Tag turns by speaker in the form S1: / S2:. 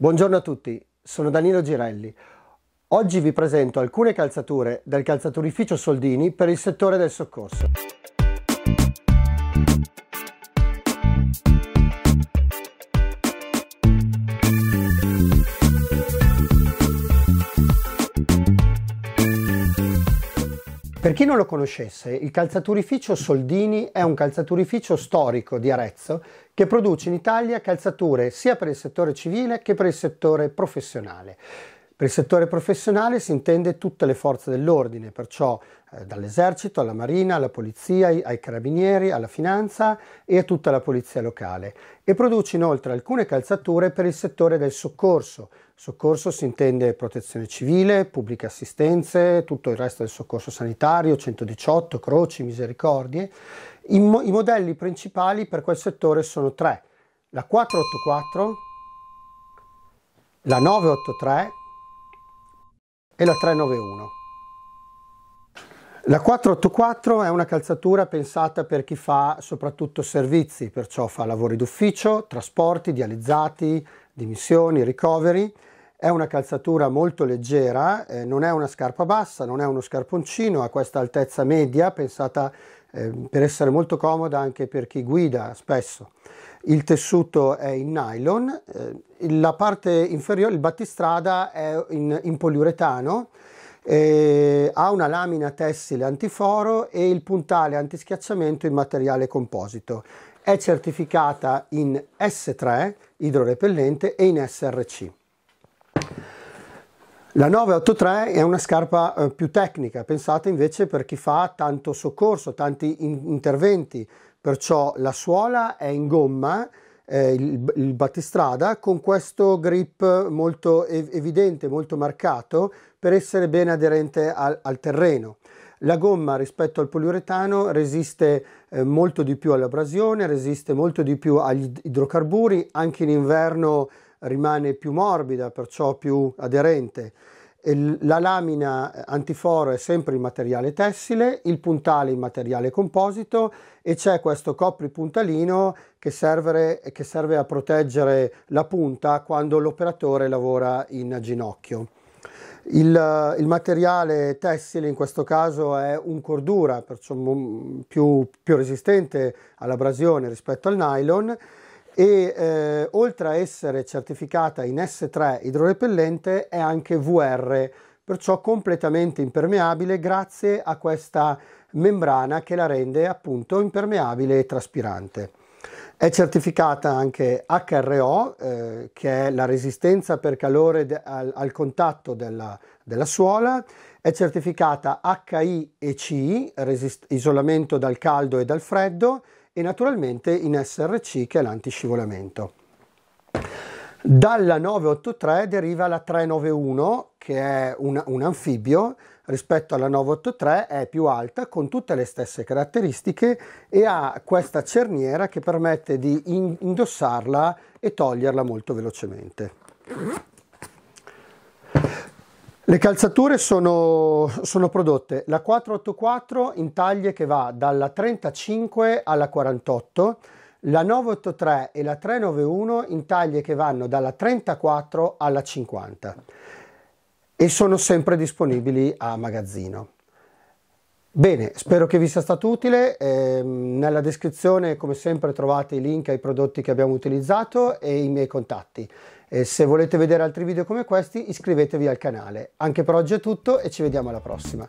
S1: Buongiorno a tutti, sono Danilo Girelli. Oggi vi presento alcune calzature del calzaturificio Soldini per il settore del soccorso. Per chi non lo conoscesse, il calzaturificio Soldini è un calzaturificio storico di Arezzo che produce in Italia calzature sia per il settore civile che per il settore professionale. Per il settore professionale si intende tutte le forze dell'ordine, perciò eh, dall'esercito alla marina, alla polizia, ai carabinieri, alla finanza e a tutta la polizia locale e produce inoltre alcune calzature per il settore del soccorso. Soccorso si intende protezione civile, pubbliche assistenze, tutto il resto del soccorso sanitario, 118, croci, misericordie. I, mo- i modelli principali per quel settore sono tre, la 484, la 983 e la 391. La 484 è una calzatura pensata per chi fa soprattutto servizi, perciò fa lavori d'ufficio, trasporti, dializzati, dimissioni, ricoveri. È una calzatura molto leggera, eh, non è una scarpa bassa, non è uno scarponcino, ha questa altezza media pensata Ehm, per essere molto comoda anche per chi guida spesso. Il tessuto è in nylon, eh, la parte inferiore, il battistrada è in, in poliuretano, eh, ha una lamina tessile antiforo e il puntale antischiacciamento in materiale composito. È certificata in S3 idrorepellente e in SRC. La 983 è una scarpa eh, più tecnica, pensata invece per chi fa tanto soccorso, tanti in interventi, perciò la suola è in gomma, eh, il, il, battistrada, con questo grip molto ev evidente, molto marcato, per essere ben aderente al, al terreno. La gomma rispetto al poliuretano resiste eh, molto di più all'abrasione, resiste molto di più agli idrocarburi, anche in inverno rimane più morbida, perciò più aderente. La lamina eh, antiforo è sempre in materiale tessile, il puntale in materiale composito e c'è questo copripuntalino che serve, che serve a proteggere la punta quando l'operatore lavora in ginocchio. Il, il, materiale tessile in questo caso è un cordura, perciò più, più resistente all'abrasione rispetto al nylon e eh, oltre a essere certificata in S3 idrorepellente è anche VR, perciò completamente impermeabile grazie a questa membrana che la rende appunto impermeabile e traspirante. È certificata anche HRO, eh, che è la resistenza per calore de- al-, al, contatto della, della, suola, è certificata HIEC, resist- isolamento dal caldo e dal freddo, e naturalmente in SRC che è l'antiscivolamento. Dalla 983 deriva la 391 che è un, un anfibio rispetto alla 983 è più alta con tutte le stesse caratteristiche e ha questa cerniera che permette di indossarla e toglierla molto velocemente. Le calzature sono, sono, prodotte la 484 in taglie che va dalla 35 alla 48, la 983 e la 391 in taglie che vanno dalla 34 alla 50 e sono sempre disponibili a magazzino. Bene, spero che vi sia stato utile. Eh, nella descrizione, come sempre, trovate i link ai prodotti che abbiamo utilizzato e i miei contatti. E se volete vedere altri video come questi, iscrivetevi al canale. Anche per oggi è tutto e ci vediamo alla prossima.